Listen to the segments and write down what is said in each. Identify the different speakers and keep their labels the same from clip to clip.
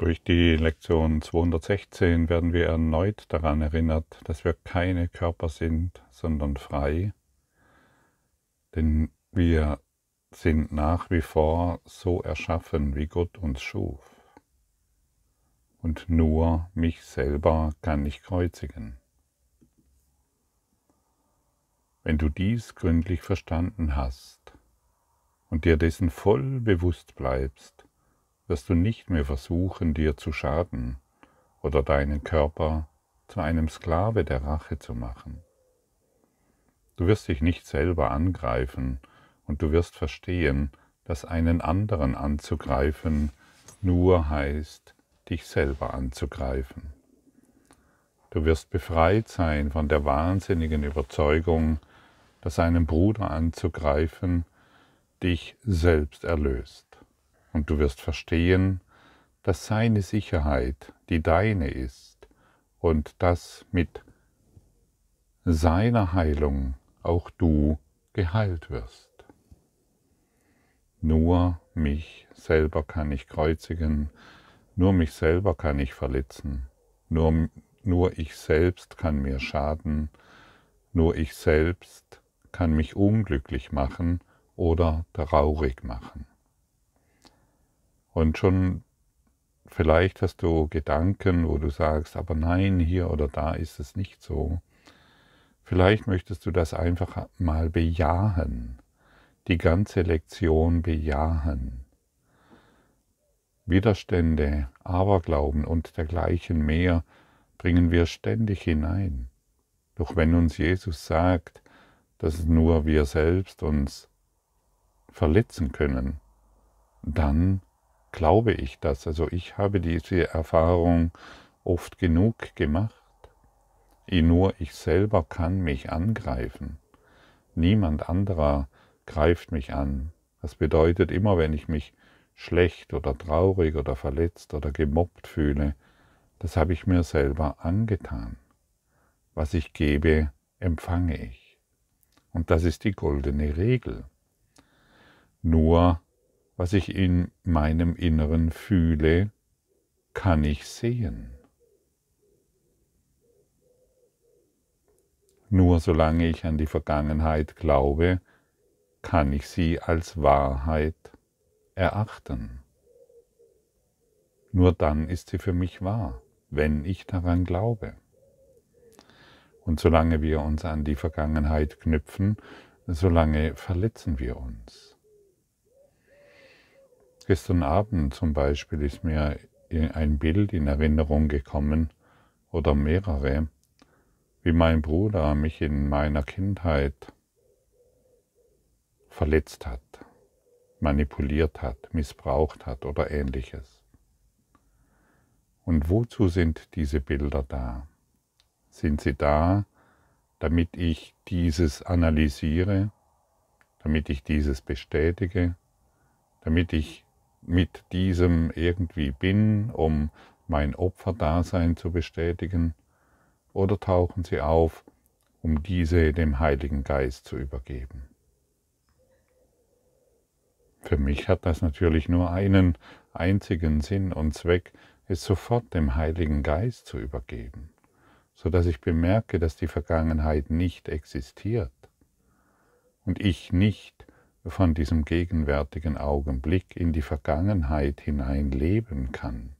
Speaker 1: Durch die Lektion 216 werden wir erneut daran erinnert, dass wir keine Körper sind, sondern frei, denn wir sind nach wie vor so erschaffen, wie Gott uns schuf. Und nur mich selber kann ich kreuzigen. Wenn du dies gründlich verstanden hast und dir dessen voll bewusst bleibst, wirst du nicht mehr versuchen, dir zu schaden oder deinen Körper zu einem Sklave der Rache zu machen. Du wirst dich nicht selber angreifen und du wirst verstehen, dass einen anderen anzugreifen nur heißt, dich selber anzugreifen. Du wirst befreit sein von der wahnsinnigen Überzeugung, dass einen Bruder anzugreifen dich selbst erlöst und du wirst verstehen, dass seine Sicherheit die deine ist und dass mit seiner Heilung auch du geheilt wirst. Nur mich selber kann ich kreuzigen, nur mich selber kann ich verletzen, nur, nur ich selbst kann mir schaden, nur ich selbst kann mich unglücklich machen oder traurig machen. Und schon vielleicht hast du Gedanken, wo du sagst, aber nein, hier oder da ist es nicht so. Vielleicht möchtest du das einfach mal bejahen, die ganze Lektion bejahen. Widerstände, Aberglauben und dergleichen mehr bringen wir ständig hinein. Doch wenn uns Jesus sagt, dass nur wir selbst uns verletzen können, dann glaube ich das. Also ich habe diese Erfahrung oft genug gemacht. Nur ich selber kann mich angreifen. Niemand anderer greift mich an. Das bedeutet, immer wenn ich mich schlecht oder traurig oder verletzt oder gemobbt fühle, das habe ich mir selber angetan. Was ich gebe, empfange ich. Und das ist die goldene Regel. Nur was ich in meinem Inneren fühle, kann ich sehen. Nur solange ich an die Vergangenheit glaube, kann ich sie als Wahrheit erachten. Nur dann ist sie für mich wahr, wenn ich daran glaube. Und solange wir uns an die Vergangenheit knüpfen, solange verletzen wir uns. Gestern Abend zum Beispiel ist mir ein Bild in Erinnerung gekommen oder mehrere, wie mein Bruder mich in meiner Kindheit verletzt hat, manipuliert hat, missbraucht hat oder ähnliches. Und wozu sind diese Bilder da? Sind sie da, damit ich dieses analysiere, damit ich dieses bestätige, damit ich mit diesem irgendwie bin, um mein Opferdasein zu bestätigen, oder tauchen sie auf, um diese dem Heiligen Geist zu übergeben. Für mich hat das natürlich nur einen einzigen Sinn und Zweck, es sofort dem Heiligen Geist zu übergeben, so dass ich bemerke, dass die Vergangenheit nicht existiert und ich nicht von diesem gegenwärtigen Augenblick in die Vergangenheit hinein leben kann.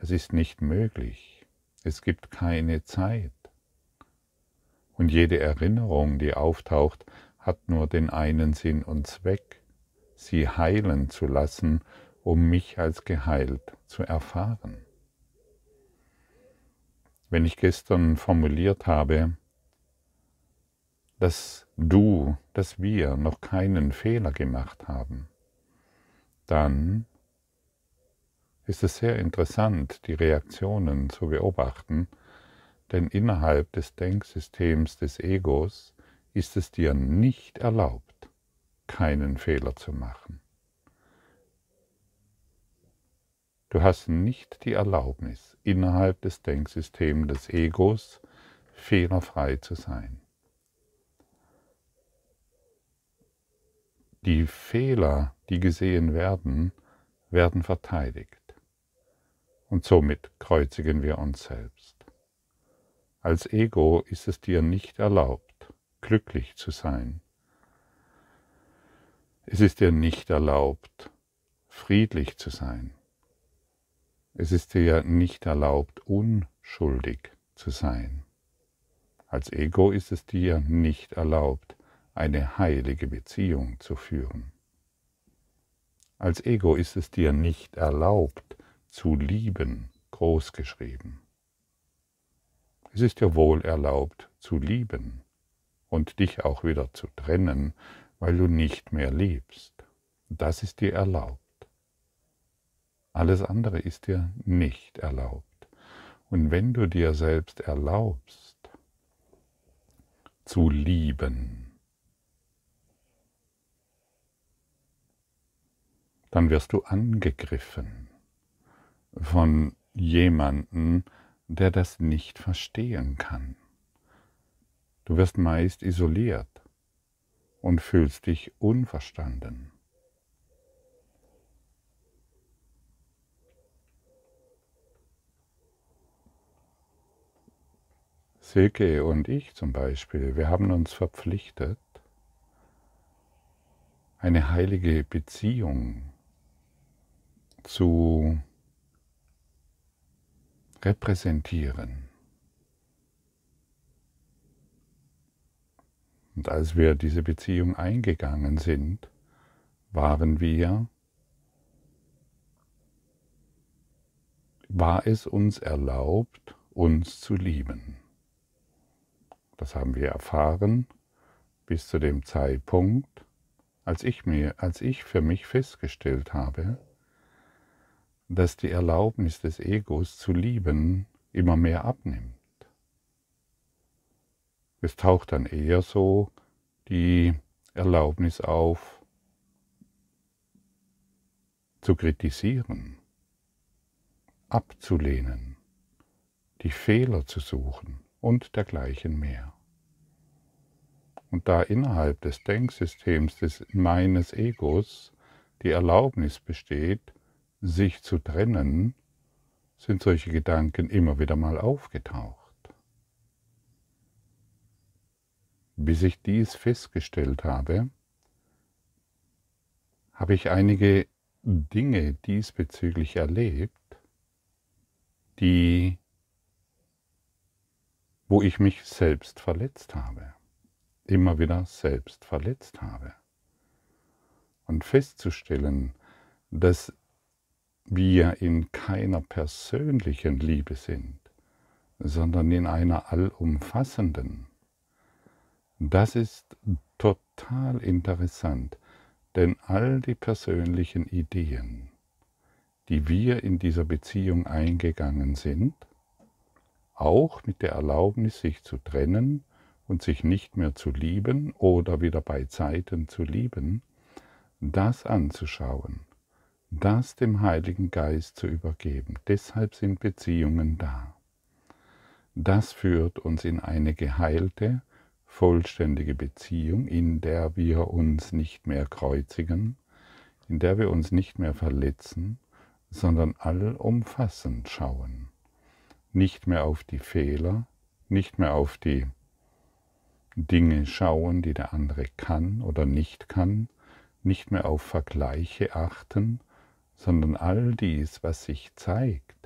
Speaker 1: Das ist nicht möglich. Es gibt keine Zeit. Und jede Erinnerung, die auftaucht, hat nur den einen Sinn und Zweck, sie heilen zu lassen, um mich als geheilt zu erfahren. Wenn ich gestern formuliert habe, dass du, dass wir noch keinen Fehler gemacht haben, dann ist es sehr interessant, die Reaktionen zu beobachten, denn innerhalb des Denksystems des Egos ist es dir nicht erlaubt, keinen Fehler zu machen. Du hast nicht die Erlaubnis, innerhalb des Denksystems des Egos fehlerfrei zu sein. Die Fehler, die gesehen werden, werden verteidigt. Und somit kreuzigen wir uns selbst. Als Ego ist es dir nicht erlaubt, glücklich zu sein. Es ist dir nicht erlaubt, friedlich zu sein. Es ist dir nicht erlaubt, unschuldig zu sein. Als Ego ist es dir nicht erlaubt, eine heilige Beziehung zu führen. Als Ego ist es dir nicht erlaubt, zu lieben, großgeschrieben. Es ist dir wohl erlaubt, zu lieben und dich auch wieder zu trennen, weil du nicht mehr liebst. Das ist dir erlaubt. Alles andere ist dir nicht erlaubt. Und wenn du dir selbst erlaubst, zu lieben, dann wirst du angegriffen von jemanden, der das nicht verstehen kann. Du wirst meist isoliert und fühlst dich unverstanden. Silke und ich zum Beispiel, wir haben uns verpflichtet, eine heilige Beziehung zu repräsentieren. Und als wir diese Beziehung eingegangen sind, waren wir, war es uns erlaubt, uns zu lieben. Das haben wir erfahren bis zu dem Zeitpunkt, als ich mir, als ich für mich festgestellt habe, dass die Erlaubnis des Egos zu lieben immer mehr abnimmt. Es taucht dann eher so die Erlaubnis auf, zu kritisieren, abzulehnen, die Fehler zu suchen und dergleichen mehr. Und da innerhalb des Denksystems des meines Egos die Erlaubnis besteht, sich zu trennen, sind solche Gedanken immer wieder mal aufgetaucht. Bis ich dies festgestellt habe, habe ich einige Dinge diesbezüglich erlebt, die, wo ich mich selbst verletzt habe, immer wieder selbst verletzt habe. Und festzustellen, dass wir in keiner persönlichen Liebe sind, sondern in einer allumfassenden. Das ist total interessant, denn all die persönlichen Ideen, die wir in dieser Beziehung eingegangen sind, auch mit der Erlaubnis, sich zu trennen und sich nicht mehr zu lieben oder wieder bei Zeiten zu lieben, das anzuschauen das dem Heiligen Geist zu übergeben. Deshalb sind Beziehungen da. Das führt uns in eine geheilte, vollständige Beziehung, in der wir uns nicht mehr kreuzigen, in der wir uns nicht mehr verletzen, sondern allumfassend schauen. Nicht mehr auf die Fehler, nicht mehr auf die Dinge schauen, die der andere kann oder nicht kann, nicht mehr auf Vergleiche achten, sondern all dies, was sich zeigt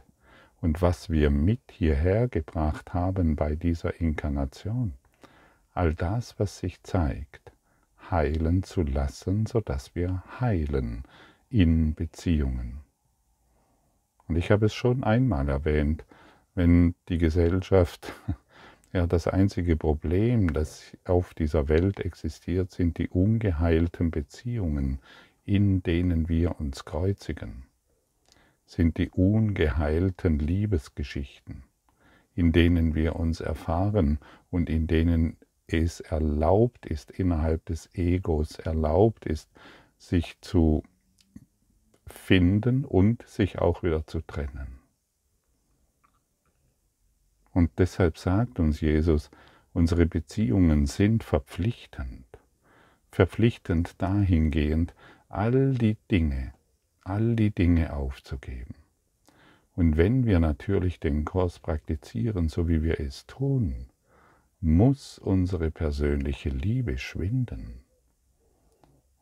Speaker 1: und was wir mit hierher gebracht haben bei dieser Inkarnation, all das, was sich zeigt, heilen zu lassen, sodass wir heilen in Beziehungen. Und ich habe es schon einmal erwähnt, wenn die Gesellschaft, ja, das einzige Problem, das auf dieser Welt existiert, sind die ungeheilten Beziehungen in denen wir uns kreuzigen, sind die ungeheilten Liebesgeschichten, in denen wir uns erfahren und in denen es erlaubt ist, innerhalb des Egos erlaubt ist, sich zu finden und sich auch wieder zu trennen. Und deshalb sagt uns Jesus, unsere Beziehungen sind verpflichtend, verpflichtend dahingehend, all die Dinge, all die Dinge aufzugeben. Und wenn wir natürlich den Kurs praktizieren, so wie wir es tun, muss unsere persönliche Liebe schwinden.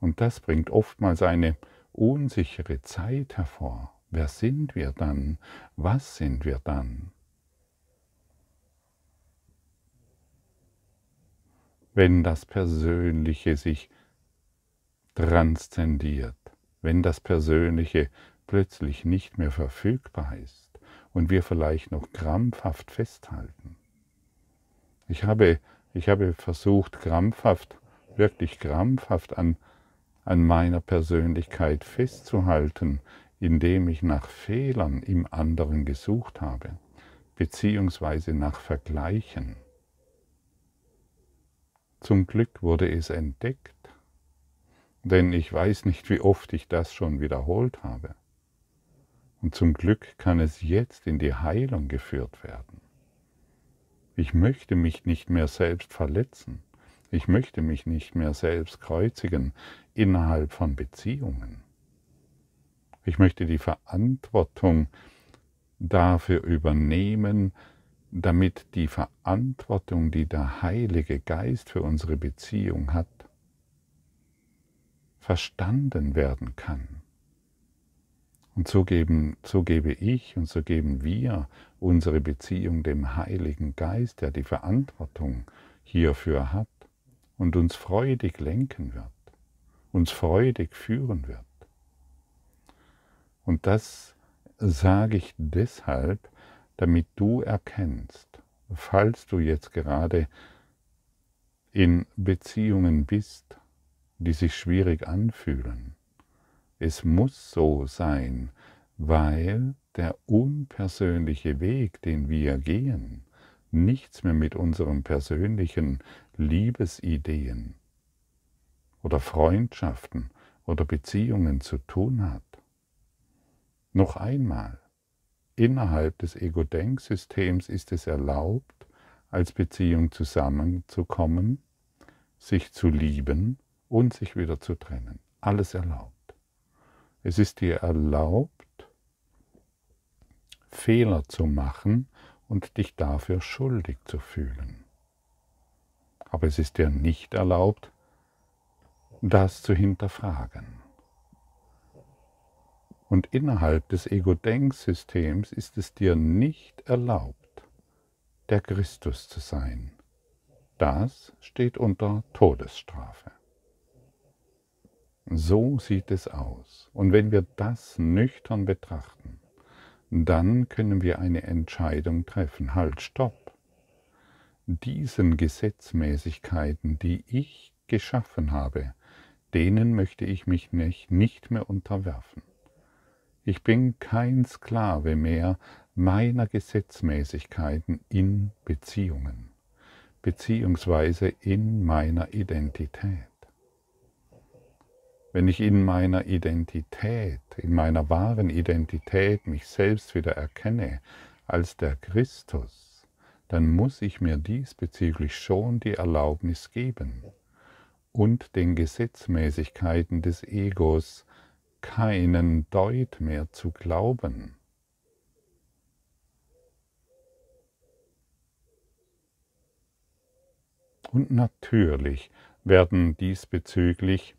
Speaker 1: Und das bringt oftmals eine unsichere Zeit hervor. Wer sind wir dann? Was sind wir dann? Wenn das Persönliche sich transzendiert, wenn das Persönliche plötzlich nicht mehr verfügbar ist und wir vielleicht noch krampfhaft festhalten. Ich habe, ich habe versucht, krampfhaft, wirklich krampfhaft an, an meiner Persönlichkeit festzuhalten, indem ich nach Fehlern im anderen gesucht habe, beziehungsweise nach Vergleichen. Zum Glück wurde es entdeckt denn ich weiß nicht, wie oft ich das schon wiederholt habe. Und zum Glück kann es jetzt in die Heilung geführt werden. Ich möchte mich nicht mehr selbst verletzen. Ich möchte mich nicht mehr selbst kreuzigen innerhalb von Beziehungen. Ich möchte die Verantwortung dafür übernehmen, damit die Verantwortung, die der Heilige Geist für unsere Beziehung hat, verstanden werden kann. Und so, geben, so gebe ich und so geben wir unsere Beziehung dem Heiligen Geist, der die Verantwortung hierfür hat und uns freudig lenken wird, uns freudig führen wird. Und das sage ich deshalb, damit du erkennst, falls du jetzt gerade in Beziehungen bist, die sich schwierig anfühlen. Es muss so sein, weil der unpersönliche Weg, den wir gehen, nichts mehr mit unseren persönlichen Liebesideen oder Freundschaften oder Beziehungen zu tun hat. Noch einmal, innerhalb des Ego-Denksystems ist es erlaubt, als Beziehung zusammenzukommen, sich zu lieben und sich wieder zu trennen. Alles erlaubt. Es ist dir erlaubt, Fehler zu machen und dich dafür schuldig zu fühlen. Aber es ist dir nicht erlaubt, das zu hinterfragen. Und innerhalb des Ego-Denksystems ist es dir nicht erlaubt, der Christus zu sein. Das steht unter Todesstrafe. So sieht es aus. Und wenn wir das nüchtern betrachten, dann können wir eine Entscheidung treffen. Halt, stopp. Diesen Gesetzmäßigkeiten, die ich geschaffen habe, denen möchte ich mich nicht, mehr unterwerfen. Ich bin kein Sklave mehr meiner Gesetzmäßigkeiten in Beziehungen, beziehungsweise in meiner Identität wenn ich in meiner Identität, in meiner wahren Identität mich selbst wieder erkenne als der Christus, dann muss ich mir diesbezüglich schon die Erlaubnis geben und den Gesetzmäßigkeiten des Egos keinen Deut mehr zu glauben. Und natürlich werden diesbezüglich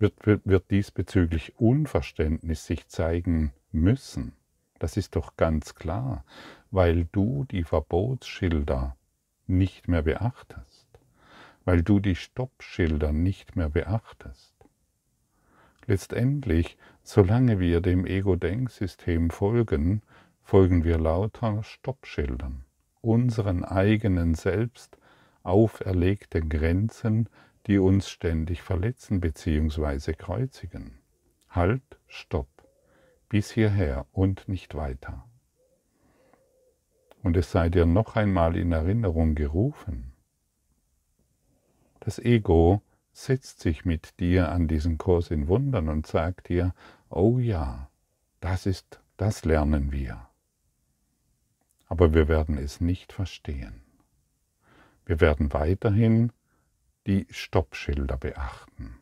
Speaker 1: wird, wird, wird diesbezüglich Unverständnis sich zeigen müssen. Das ist doch ganz klar, weil du die Verbotsschilder nicht mehr beachtest, weil du die Stoppschilder nicht mehr beachtest. Letztendlich, solange wir dem Ego-Denksystem folgen, folgen wir lauter Stoppschildern, unseren eigenen selbst auferlegten Grenzen, die uns ständig verletzen bzw. kreuzigen. Halt, stopp, bis hierher und nicht weiter. Und es sei dir noch einmal in Erinnerung gerufen. Das Ego setzt sich mit dir an diesen Kurs in Wundern und sagt dir, oh ja, das ist, das lernen wir. Aber wir werden es nicht verstehen. Wir werden weiterhin die Stoppschilder beachten.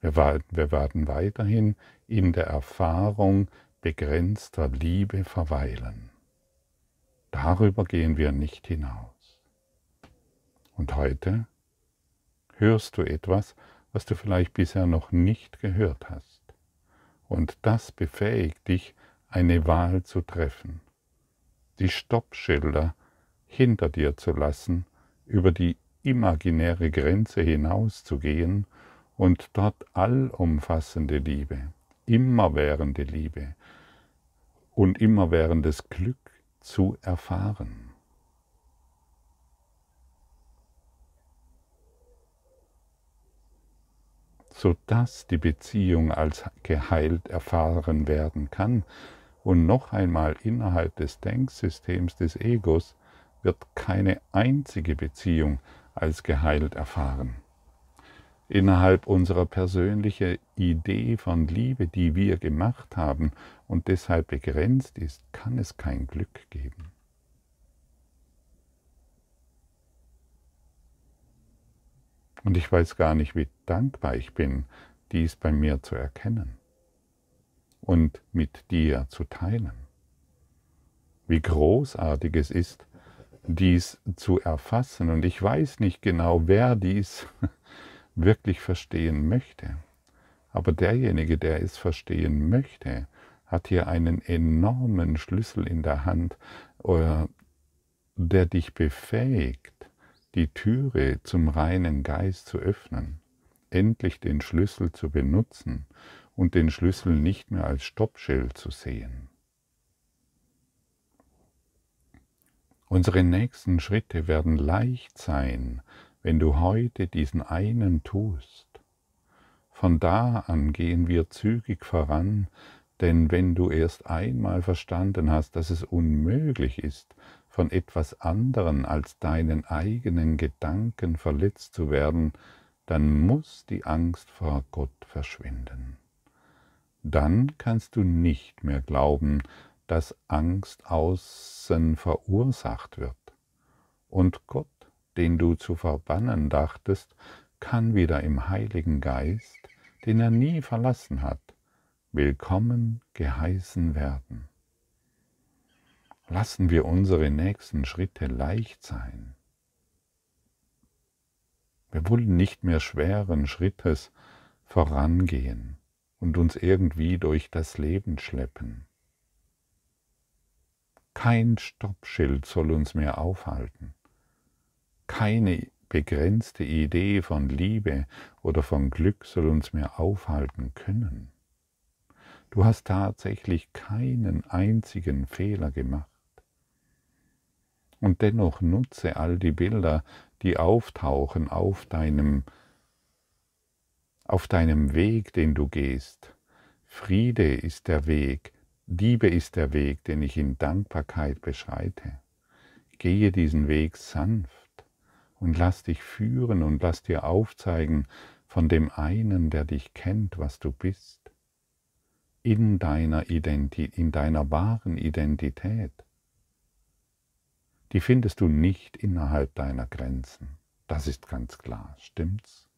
Speaker 1: Wir, werden weiterhin in der Erfahrung begrenzter Liebe verweilen. Darüber gehen wir nicht hinaus. Und heute hörst du etwas, was du vielleicht bisher noch nicht gehört hast. Und das befähigt dich, eine Wahl zu treffen, die Stoppschilder hinter dir zu lassen über die imaginäre Grenze hinauszugehen und dort allumfassende Liebe, immerwährende Liebe und immerwährendes Glück zu erfahren. sodass die Beziehung als geheilt erfahren werden kann. Und noch einmal innerhalb des Denksystems des Egos wird keine einzige Beziehung als geheilt erfahren. Innerhalb unserer persönlichen Idee von Liebe, die wir gemacht haben und deshalb begrenzt ist, kann es kein Glück geben. Und ich weiß gar nicht, wie dankbar ich bin, dies bei mir zu erkennen und mit dir zu teilen. Wie großartig es ist, dies zu erfassen. Und ich weiß nicht genau, wer dies wirklich verstehen möchte. Aber derjenige, der es verstehen möchte, hat hier einen enormen Schlüssel in der Hand, äh, der dich befähigt, die Türe zum reinen Geist zu öffnen, endlich den Schlüssel zu benutzen und den Schlüssel nicht mehr als Stoppschild zu sehen. Unsere nächsten Schritte werden leicht sein, wenn du heute diesen einen tust. Von da an gehen wir zügig voran, denn wenn du erst einmal verstanden hast, dass es unmöglich ist, von etwas anderen als deinen eigenen Gedanken verletzt zu werden, dann muss die Angst vor Gott verschwinden. Dann kannst du nicht mehr glauben, dass Angst außen verursacht wird. Und Gott, den du zu verbannen dachtest, kann wieder im Heiligen Geist, den er nie verlassen hat, willkommen geheißen werden. Lassen wir unsere nächsten Schritte leicht sein. Wir wollen nicht mehr schweren Schrittes vorangehen und uns irgendwie durch das Leben schleppen. Kein Stoppschild soll uns mehr aufhalten. Keine begrenzte Idee von Liebe oder von Glück soll uns mehr aufhalten können. Du hast tatsächlich keinen einzigen Fehler gemacht. Und dennoch nutze all die Bilder, die auftauchen auf deinem, auf deinem Weg, den du gehst. Friede ist der Weg, Liebe ist der Weg, den ich in Dankbarkeit beschreite. Gehe diesen Weg sanft und lass dich führen und lass dir aufzeigen von dem einen, der dich kennt, was du bist, in deiner, Identi in deiner wahren Identität. Die findest du nicht innerhalb deiner Grenzen. Das ist ganz klar, stimmt's?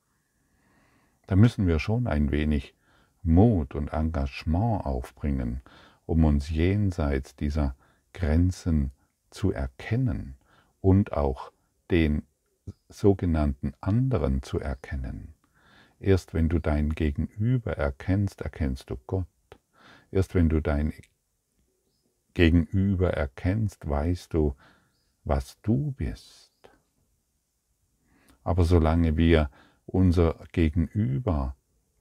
Speaker 1: Da müssen wir schon ein wenig Mut und Engagement aufbringen, um uns jenseits dieser Grenzen zu erkennen und auch den sogenannten anderen zu erkennen. Erst wenn du dein Gegenüber erkennst, erkennst du Gott. Erst wenn du dein Gegenüber erkennst, weißt du, was du bist. Aber solange wir unser Gegenüber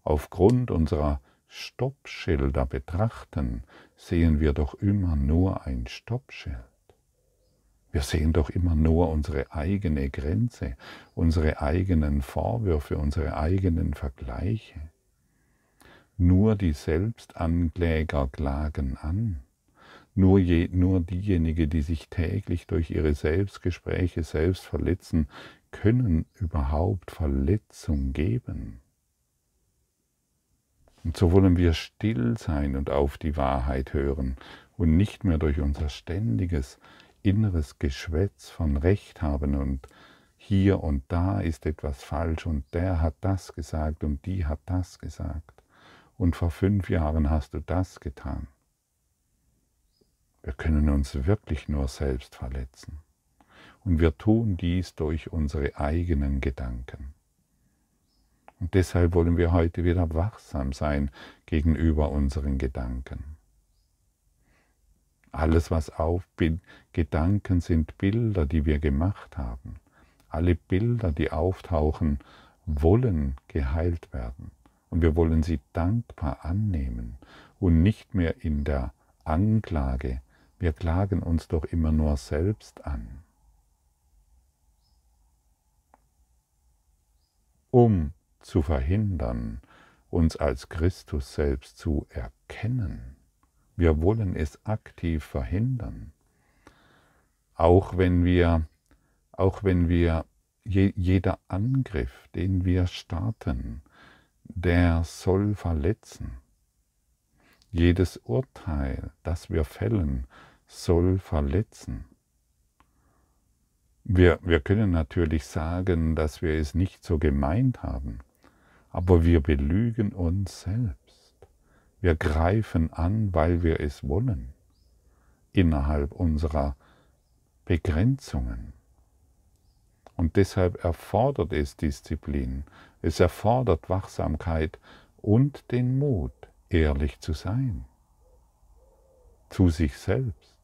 Speaker 1: aufgrund unserer Stoppschilder betrachten, sehen wir doch immer nur ein Stoppschild. Wir sehen doch immer nur unsere eigene Grenze, unsere eigenen Vorwürfe, unsere eigenen Vergleiche. Nur die Selbstankläger klagen an. Nur, je, nur diejenigen, die sich täglich durch ihre Selbstgespräche selbst verletzen, können überhaupt Verletzung geben. Und so wollen wir still sein und auf die Wahrheit hören und nicht mehr durch unser ständiges inneres Geschwätz von Recht haben und hier und da ist etwas falsch und der hat das gesagt und die hat das gesagt und vor fünf Jahren hast du das getan. Wir können uns wirklich nur selbst verletzen und wir tun dies durch unsere eigenen Gedanken. Und deshalb wollen wir heute wieder wachsam sein gegenüber unseren Gedanken. Alles, was auf Gedanken sind Bilder, die wir gemacht haben. Alle Bilder, die auftauchen, wollen geheilt werden. Und wir wollen sie dankbar annehmen und nicht mehr in der Anklage. Wir klagen uns doch immer nur selbst an. Um zu verhindern, uns als Christus selbst zu erkennen. Wir wollen es aktiv verhindern. Auch wenn wir, auch wenn wir je, jeder Angriff, den wir starten, der soll verletzen. Jedes Urteil, das wir fällen, soll verletzen. Wir, wir können natürlich sagen, dass wir es nicht so gemeint haben aber wir belügen uns selbst. Wir greifen an, weil wir es wollen, innerhalb unserer Begrenzungen. Und deshalb erfordert es Disziplin, es erfordert Wachsamkeit und den Mut, ehrlich zu sein, zu sich selbst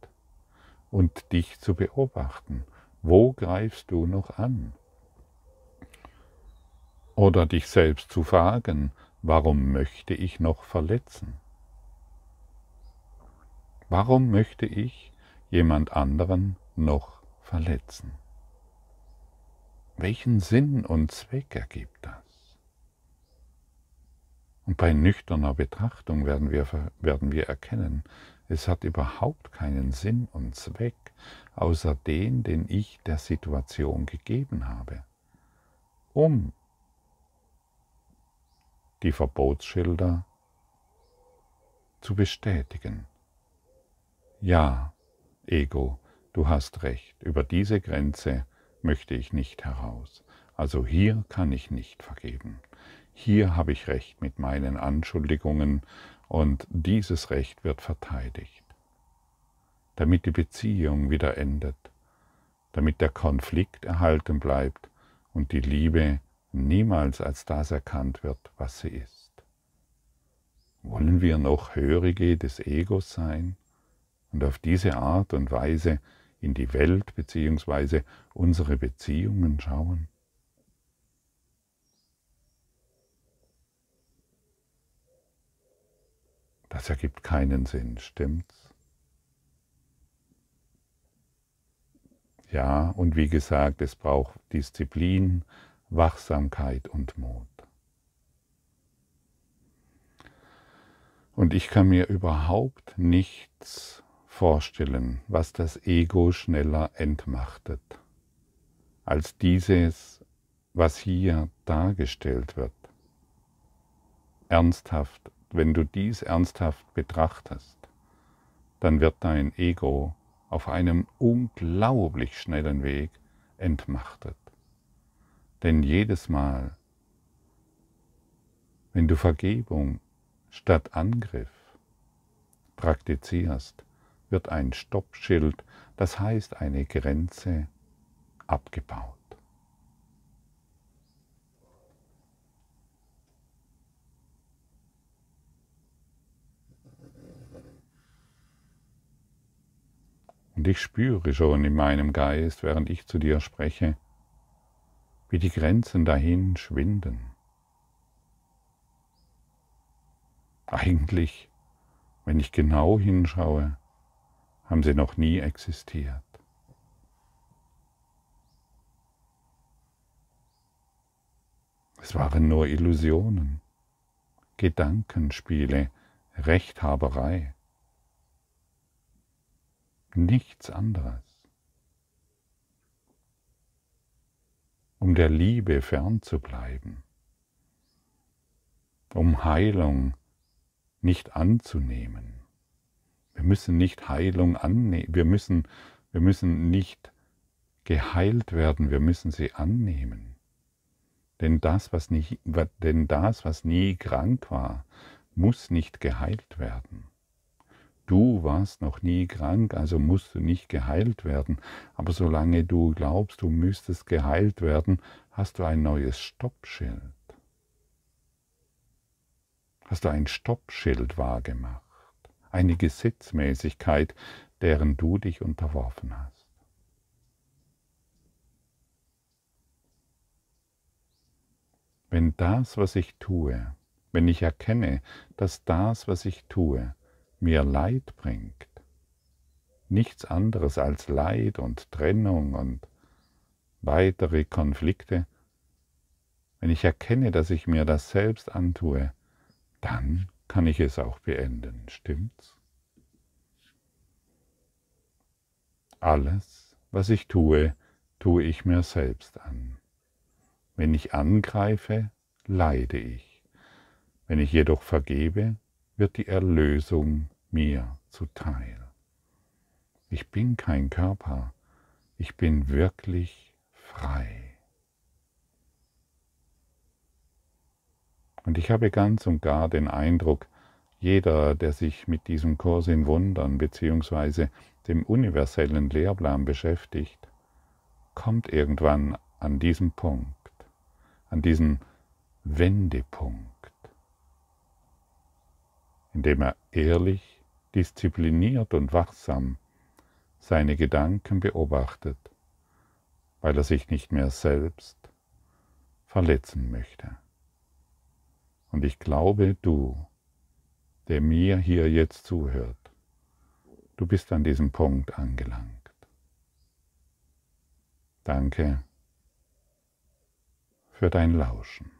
Speaker 1: und dich zu beobachten. Wo greifst du noch an? oder dich selbst zu fragen, warum möchte ich noch verletzen? Warum möchte ich jemand anderen noch verletzen? Welchen Sinn und Zweck ergibt das? Und bei nüchterner Betrachtung werden wir, werden wir erkennen, es hat überhaupt keinen Sinn und Zweck, außer den, den ich der Situation gegeben habe, um die Verbotsschilder zu bestätigen. Ja, Ego, du hast recht, über diese Grenze möchte ich nicht heraus. Also hier kann ich nicht vergeben. Hier habe ich Recht mit meinen Anschuldigungen und dieses Recht wird verteidigt. Damit die Beziehung wieder endet, damit der Konflikt erhalten bleibt und die Liebe niemals als das erkannt wird, was sie ist. Wollen wir noch Hörige des Egos sein und auf diese Art und Weise in die Welt bzw. unsere Beziehungen schauen? Das ergibt keinen Sinn, stimmt's? Ja, und wie gesagt, es braucht Disziplin, Wachsamkeit und Mut. Und ich kann mir überhaupt nichts vorstellen, was das Ego schneller entmachtet, als dieses, was hier dargestellt wird. Ernsthaft, wenn du dies ernsthaft betrachtest, dann wird dein Ego auf einem unglaublich schnellen Weg entmachtet. Denn jedes Mal, wenn du Vergebung statt Angriff praktizierst, wird ein Stoppschild, das heißt eine Grenze, abgebaut. Und ich spüre schon in meinem Geist, während ich zu dir spreche, wie die Grenzen dahin schwinden. Eigentlich, wenn ich genau hinschaue, haben sie noch nie existiert. Es waren nur Illusionen, Gedankenspiele, Rechthaberei, nichts anderes. um der Liebe fern zu bleiben, um Heilung nicht anzunehmen. Wir müssen nicht Heilung annehmen, wir müssen, wir müssen nicht geheilt werden, wir müssen sie annehmen. Denn das, was nicht, denn das, was nie krank war, muss nicht geheilt werden. Du warst noch nie krank, also musst du nicht geheilt werden. Aber solange du glaubst, du müsstest geheilt werden, hast du ein neues Stoppschild. Hast du ein Stoppschild wahrgemacht. Eine Gesetzmäßigkeit, deren du dich unterworfen hast. Wenn das, was ich tue, wenn ich erkenne, dass das, was ich tue, mir Leid bringt. Nichts anderes als Leid und Trennung und weitere Konflikte. Wenn ich erkenne, dass ich mir das selbst antue, dann kann ich es auch beenden, stimmt's? Alles, was ich tue, tue ich mir selbst an. Wenn ich angreife, leide ich. Wenn ich jedoch vergebe, wird die Erlösung mir zuteil. Ich bin kein Körper, ich bin wirklich frei. Und ich habe ganz und gar den Eindruck, jeder, der sich mit diesem Kurs in Wundern bzw. dem universellen Lehrplan beschäftigt, kommt irgendwann an diesen Punkt, an diesen Wendepunkt, indem er ehrlich diszipliniert und wachsam seine Gedanken beobachtet, weil er sich nicht mehr selbst verletzen möchte. Und ich glaube, du, der mir hier jetzt zuhört, du bist an diesem Punkt angelangt. Danke für dein Lauschen.